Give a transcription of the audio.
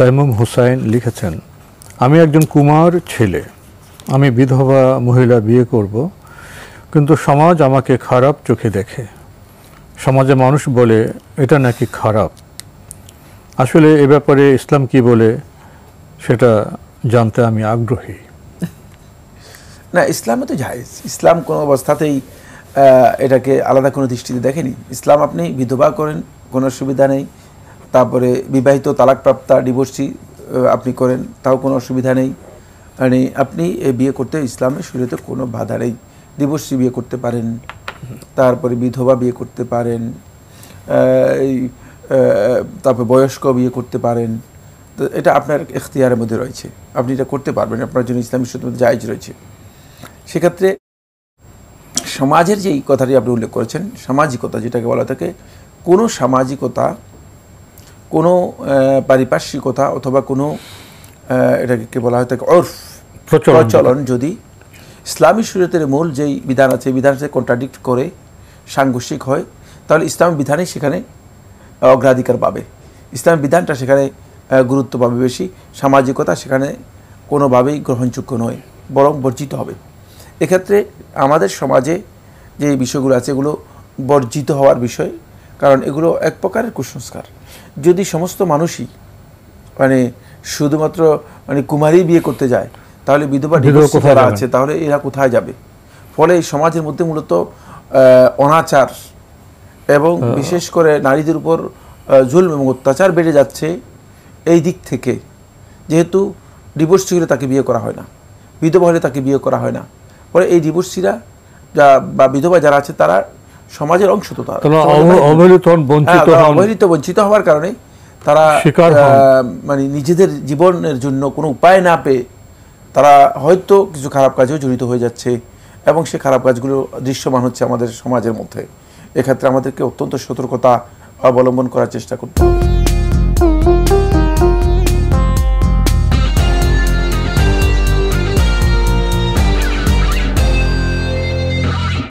সাইমুম হুসাইন লিখেছেন আমি একজন কুমার ছেলে আমি বিধবা মহিলা বিয়ে করব কিন্তু সমাজ আমাকে খারাপ চোখে দেখে সমাজে মানুষ বলে এটা নাকি খারাপ আসলে এ ব্যাপারে ইসলাম কি বলে সেটা জানতে আমি আগ্রহী না ইসলামে তো যাই ইসলাম কোনো অবস্থাতেই এটাকে আলাদা কোনো দৃষ্টিতে দেখেনি ইসলাম আপনি বিধবা করেন কোনো সুবিধা নেই তারপরে বিবাহিত তালাকপ্রাপ্তা ডিভোর্সি আপনি করেন তাও কোনো অসুবিধা নেই মানে আপনি বিয়ে করতে ইসলামের শরীরতে কোনো বাধা নেই ডিভোর্সি বিয়ে করতে পারেন তারপরে বিধবা বিয়ে করতে পারেন তারপর বয়স্ক বিয়ে করতে পারেন তো এটা আপনার এখতিয়ারের মধ্যে রয়েছে আপনি এটা করতে পারবেন আপনার জন্য ইসলামী শরীরের মধ্যে জায়জ রয়েছে সেক্ষেত্রে সমাজের যেই কথাটি আপনি উল্লেখ করেছেন সামাজিকতা যেটাকে বলা থাকে কোনো সামাজিকতা কোনো পারিপার্শ্বিকতা অথবা কোনো এটাকে বলা হয় অর্ফ প্রচলন যদি ইসলামী সুরতের মূল যেই বিধান আছে বিধান সাথে কন্ট্রাডিক্ট করে সাংঘর্ষিক হয় তাহলে ইসলাম বিধানই সেখানে অগ্রাধিকার পাবে ইসলাম বিধানটা সেখানে গুরুত্ব পাবে বেশি সামাজিকতা সেখানে কোনোভাবেই গ্রহণযোগ্য নয় বরং বর্জিত হবে এক্ষেত্রে আমাদের সমাজে যে বিষয়গুলো আছে এগুলো বর্জিত হওয়ার বিষয় কারণ এগুলো এক প্রকারের কুসংস্কার যদি সমস্ত মানুষই মানে শুধুমাত্র মানে কুমারী বিয়ে করতে যায় তাহলে বিধবা কোথায় আছে তাহলে এরা কোথায় যাবে ফলে সমাজের মধ্যে মূলত অনাচার এবং বিশেষ করে নারীদের উপর জুল এবং অত্যাচার বেড়ে যাচ্ছে এই দিক থেকে যেহেতু ডিভোর্স হলে তাকে বিয়ে করা হয় না বিধবা হলে তাকে বিয়ে করা হয় না ফলে এই ডিভোর্সিরা যা বা বিধবা যারা আছে তারা সমাজের অংশ তো তারা হ্যাঁ, অবহেলিত বঞ্চিত হওয়ার কারণে তারা মানে নিজেদের জীবনের জন্য কোনো উপায় না পেয়ে তারা হয়তো কিছু খারাপ কাজেও জড়িত হয়ে যাচ্ছে এবং সে খারাপ কাজগুলো দৃশ্যমান হচ্ছে আমাদের সমাজের মধ্যে এক্ষেত্রে আমাদেরকে অত্যন্ত সতর্কতা অবলম্বন করার চেষ্টা করতে হবে